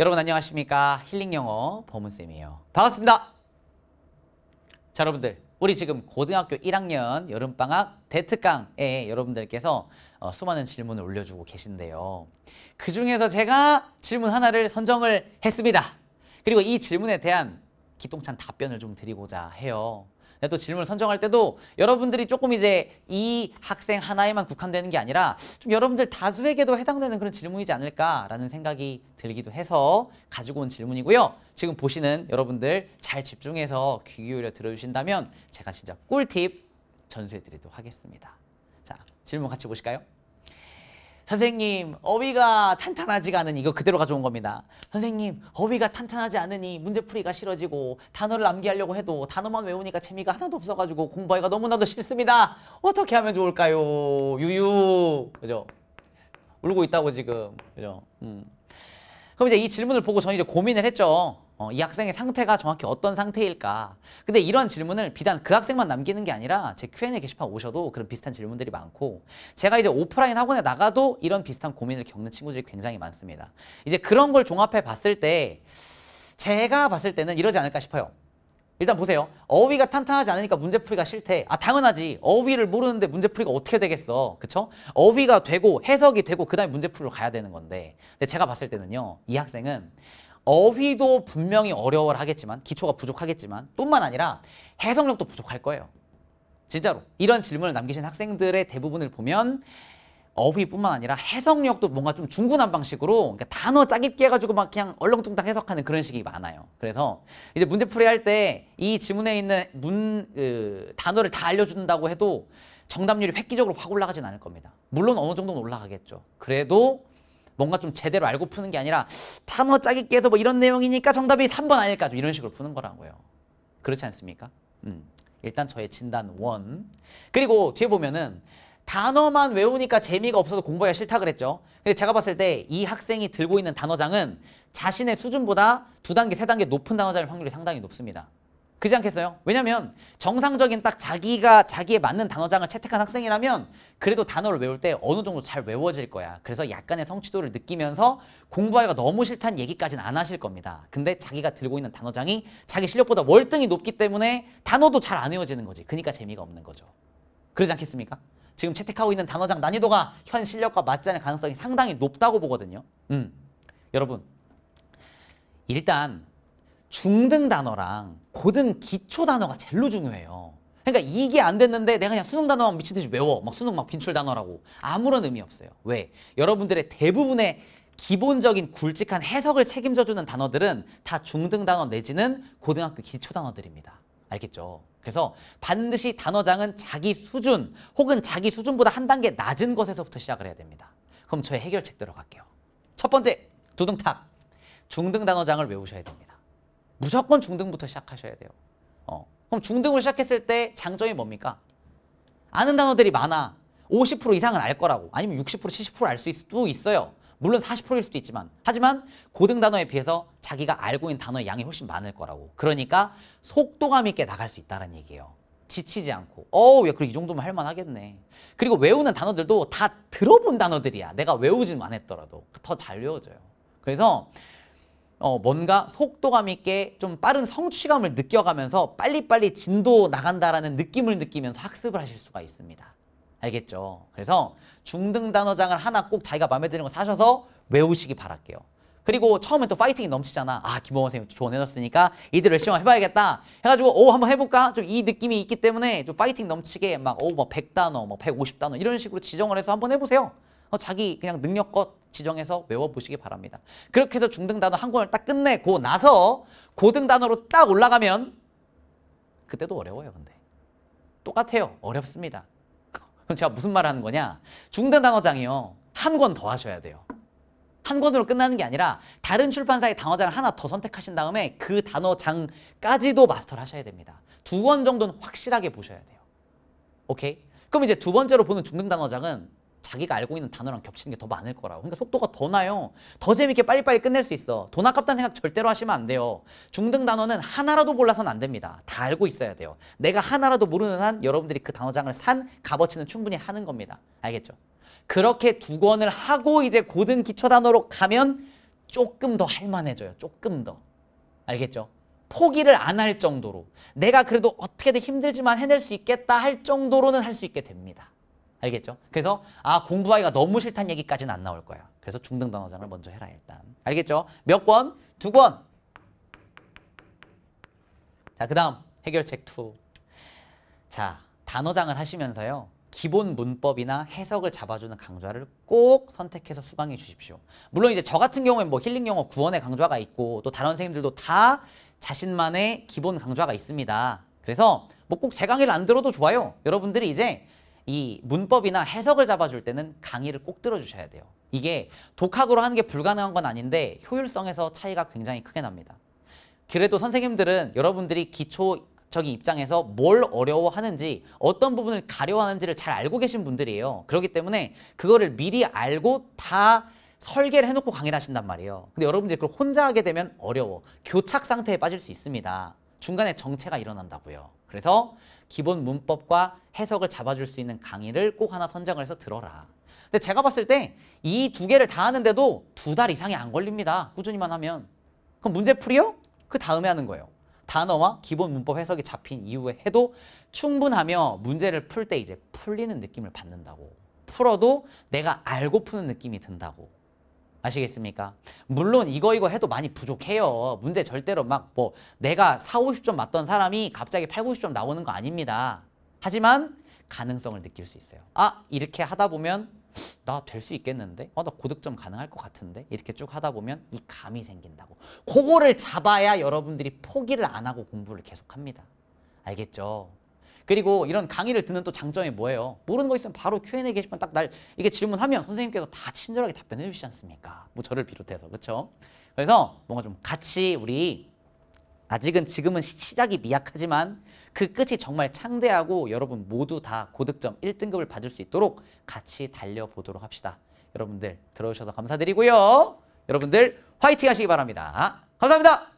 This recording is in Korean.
여러분 안녕하십니까 힐링 영어 버문쌤이에요 반갑습니다 자 여러분들 우리 지금 고등학교 1학년 여름방학 대특강에 여러분들께서 어, 수많은 질문을 올려주고 계신데요 그 중에서 제가 질문 하나를 선정을 했습니다 그리고 이 질문에 대한 기똥찬 답변을 좀 드리고자 해요 네, 또 질문을 선정할 때도 여러분들이 조금 이제 이 학생 하나에만 국한되는 게 아니라 좀 여러분들 다수에게도 해당되는 그런 질문이지 않을까라는 생각이 들기도 해서 가지고 온 질문이고요. 지금 보시는 여러분들 잘 집중해서 귀 기울여 들어주신다면 제가 진짜 꿀팁 전수해드리도록 하겠습니다. 자, 질문 같이 보실까요? 선생님 어휘가 탄탄하지가 않으니 이거 그대로 가져온 겁니다. 선생님 어휘가 탄탄하지 않으니 문제풀이가 싫어지고 단어를 암기하려고 해도 단어만 외우니까 재미가 하나도 없어가지고 공부하기가 너무나도 싫습니다. 어떻게 하면 좋을까요? 유유 그죠? 울고 있다고 지금 그죠? 음. 그럼 이제 이 질문을 보고 저는 이제 고민을 했죠. 어, 이 학생의 상태가 정확히 어떤 상태일까 근데 이런 질문을 비단 그 학생만 남기는 게 아니라 제 Q&A 게시판 오셔도 그런 비슷한 질문들이 많고 제가 이제 오프라인 학원에 나가도 이런 비슷한 고민을 겪는 친구들이 굉장히 많습니다 이제 그런 걸 종합해 봤을 때 제가 봤을 때는 이러지 않을까 싶어요 일단 보세요 어휘가 탄탄하지 않으니까 문제풀이가 싫대 아 당연하지 어휘를 모르는데 문제풀이가 어떻게 되겠어 그쵸? 어휘가 되고 해석이 되고 그 다음에 문제풀이로 가야 되는 건데 근데 제가 봤을 때는요 이 학생은 어휘도 분명히 어려워 하겠지만 기초가 부족하겠지만 뿐만 아니라 해석력도 부족할 거예요. 진짜로 이런 질문을 남기신 학생들의 대부분을 보면 어휘뿐만 아니라 해석력도 뭔가 좀 중구난 방식으로 그러니까 단어 짜깁기 해가지고 막 그냥 얼렁뚱땅 해석하는 그런 식이 많아요. 그래서 이제 문제 풀이할 때 이 지문에 있는 문 그, 단어를 다 알려준다고 해도 정답률이 획기적으로 확 올라가진 않을 겁니다. 물론 어느 정도는 올라가겠죠. 그래도 뭔가 좀 제대로 알고 푸는 게 아니라 단어 짜기깨서뭐 이런 내용이니까 정답이 3번 아닐까 좀 이런 식으로 푸는 거라고요. 그렇지 않습니까? 음. 일단 저의 진단 원 그리고 뒤에 보면은 단어만 외우니까 재미가 없어서 공부하기 싫다 그랬죠. 근데 제가 봤을 때 이 학생이 들고 있는 단어장은 자신의 수준보다 두 단계, 세 단계 높은 단어장일 확률이 상당히 높습니다. 그지 않겠어요? 왜냐면 정상적인 딱 자기가 자기에 맞는 단어장을 채택한 학생이라면 그래도 단어를 외울 때 어느 정도 잘 외워질 거야. 그래서 약간의 성취도를 느끼면서 공부하기가 너무 싫다는 얘기까지는 안 하실 겁니다. 근데 자기가 들고 있는 단어장이 자기 실력보다 월등히 높기 때문에 단어도 잘 안 외워지는 거지. 그러니까 재미가 없는 거죠. 그러지 않겠습니까? 지금 채택하고 있는 단어장 난이도가 현 실력과 맞지 않을 가능성이 상당히 높다고 보거든요. 음, 여러분 일단 중등 단어랑 고등 기초 단어가 제일로 중요해요. 그러니까 이게 안 됐는데 내가 그냥 수능 단어만 미친 듯이 외워. 막 수능 막 빈출 단어라고. 아무런 의미 없어요. 왜? 여러분들의 대부분의 기본적인 굵직한 해석을 책임져주는 단어들은 다 중등 단어 내지는 고등학교 기초 단어들입니다. 알겠죠? 그래서 반드시 단어장은 자기 수준 혹은 자기 수준보다 한 단계 낮은 것에서부터 시작을 해야 됩니다. 그럼 저의 해결책 들어갈게요. 첫 번째, 두둥탁. 중등 단어장을 외우셔야 됩니다. 무조건 중등부터 시작하셔야 돼요. 어. 그럼 중등으로 시작했을 때 장점이 뭡니까? 아는 단어들이 많아. 50% 이상은 알 거라고. 아니면 60% 70%알 수도 있어요. 물론 40%일 수도 있지만 하지만 고등 단어에 비해서 자기가 알고 있는 단어의 양이 훨씬 많을 거라고. 그러니까 속도감 있게 나갈 수 있다는 얘기예요. 지치지 않고 어우 야 그래 이 정도면 할만하겠네 그리고 외우는 단어들도 다 들어본 단어들이야 내가 외우진 않았더라도 더 잘 외워져요 그래서 어, 뭔가 속도감 있게 좀 빠른 성취감을 느껴가면서 빨리빨리 진도 나간다라는 느낌을 느끼면서 학습을 하실 수가 있습니다. 알겠죠? 그래서 중등 단어장을 하나 꼭 자기가 마음에 드는 거 사셔서 외우시기 바랄게요. 그리고 처음에 또 파이팅이 넘치잖아. 아, 김범원 선생님 조언해줬으니까 이대로 열심히 해봐야겠다. 해가지고, 오, 한번 해볼까? 좀 이 느낌이 있기 때문에 좀 파이팅 넘치게 막, 오, 뭐 100단어, 뭐 150단어 이런 식으로 지정을 해서 한번 해보세요. 어, 자기 그냥 능력껏 지정해서 외워보시기 바랍니다. 그렇게 해서 중등 단어 한 권을 딱 끝내고 나서 고등 단어로 딱 올라가면 그때도 어려워요, 근데. 똑같아요. 어렵습니다. 그럼 제가 무슨 말 하는 거냐? 중등 단어장이요. 한 권 더 하셔야 돼요. 한 권으로 끝나는 게 아니라 다른 출판사의 단어장을 하나 더 선택하신 다음에 그 단어장까지도 마스터를 하셔야 됩니다. 두 권 정도는 확실하게 보셔야 돼요. 오케이? 그럼 이제 두 번째로 보는 중등 단어장은 자기가 알고 있는 단어랑 겹치는 게 더 많을 거라고. 그러니까 속도가 더 나요. 더 재밌게 빨리빨리 끝낼 수 있어. 돈 아깝다는 생각 절대로 하시면 안 돼요. 중등 단어는 하나라도 몰라서는 안 됩니다. 다 알고 있어야 돼요. 내가 하나라도 모르는 한 여러분들이 그 단어장을 산 값어치는 충분히 하는 겁니다. 알겠죠? 그렇게 두 권을 하고 이제 고등 기초 단어로 가면 조금 더 할만해져요. 조금 더. 알겠죠? 포기를 안 할 정도로 내가 그래도 어떻게든 힘들지만 해낼 수 있겠다 할 정도로는 할 수 있게 됩니다. 알겠죠? 그래서 아 공부하기가 너무 싫다는 얘기까지는 안 나올 거야. 그래서 중등 단어장을 먼저 해라 일단. 알겠죠? 몇 권? 두 권. 자, 그다음 해결책 2. 자, 단어장을 하시면서요. 기본 문법이나 해석을 잡아주는 강좌를 꼭 선택해서 수강해 주십시오. 물론 이제 저 같은 경우에뭐 힐링 영어 구원의 강좌가 있고 또 다른 선생님들도 다 자신만의 기본 강좌가 있습니다. 그래서 뭐 꼭 제 강의를 안 들어도 좋아요. 여러분들이 이제 이 문법이나 해석을 잡아줄 때는 강의를 꼭 들어주셔야 돼요. 이게 독학으로 하는 게 불가능한 건 아닌데 효율성에서 차이가 굉장히 크게 납니다. 그래도 선생님들은 여러분들이 기초적인 입장에서 뭘 어려워하는지 어떤 부분을 가려워하는지를 잘 알고 계신 분들이에요. 그렇기 때문에 그거를 미리 알고 다 설계를 해놓고 강의를 하신단 말이에요. 근데 여러분들이 그걸 혼자 하게 되면 어려워. 교착 상태에 빠질 수 있습니다. 중간에 정체가 일어난다고요. 그래서 기본 문법과 해석을 잡아줄 수 있는 강의를 꼭 하나 선정을 해서 들어라. 근데 제가 봤을 때 이 두 개를 다 하는데도 두 달 이상이 안 걸립니다. 꾸준히만 하면. 그럼 문제풀이요? 그 다음에 하는 거예요. 단어와 기본 문법 해석이 잡힌 이후에 해도 충분하며 문제를 풀 때 이제 풀리는 느낌을 받는다고. 풀어도 내가 알고 푸는 느낌이 든다고. 아시겠습니까? 물론 이거 이거 해도 많이 부족해요. 문제 절대로 막 뭐 내가 4, 50점 맞던 사람이 갑자기 8, 90점 나오는 거 아닙니다. 하지만 가능성을 느낄 수 있어요. 아 이렇게 하다 보면 나 될 수 있겠는데? 어, 나 고득점 가능할 것 같은데? 이렇게 쭉 하다 보면 이 감이 생긴다고. 그거를 잡아야 여러분들이 포기를 안 하고 공부를 계속합니다. 알겠죠? 그리고 이런 강의를 듣는 또 장점이 뭐예요? 모르는 거 있으면 바로 Q&A 게시판 딱 날 이게 질문하면 선생님께서 다 친절하게 답변해 주시지 않습니까? 뭐 저를 비롯해서 그렇죠? 그래서 뭔가 좀 같이 우리 아직은 지금은 시작이 미약하지만 그 끝이 정말 창대하고 여러분 모두 다 고득점 1등급을 받을 수 있도록 같이 달려보도록 합시다. 여러분들 들어오셔서 감사드리고요. 여러분들 화이팅 하시기 바랍니다. 감사합니다.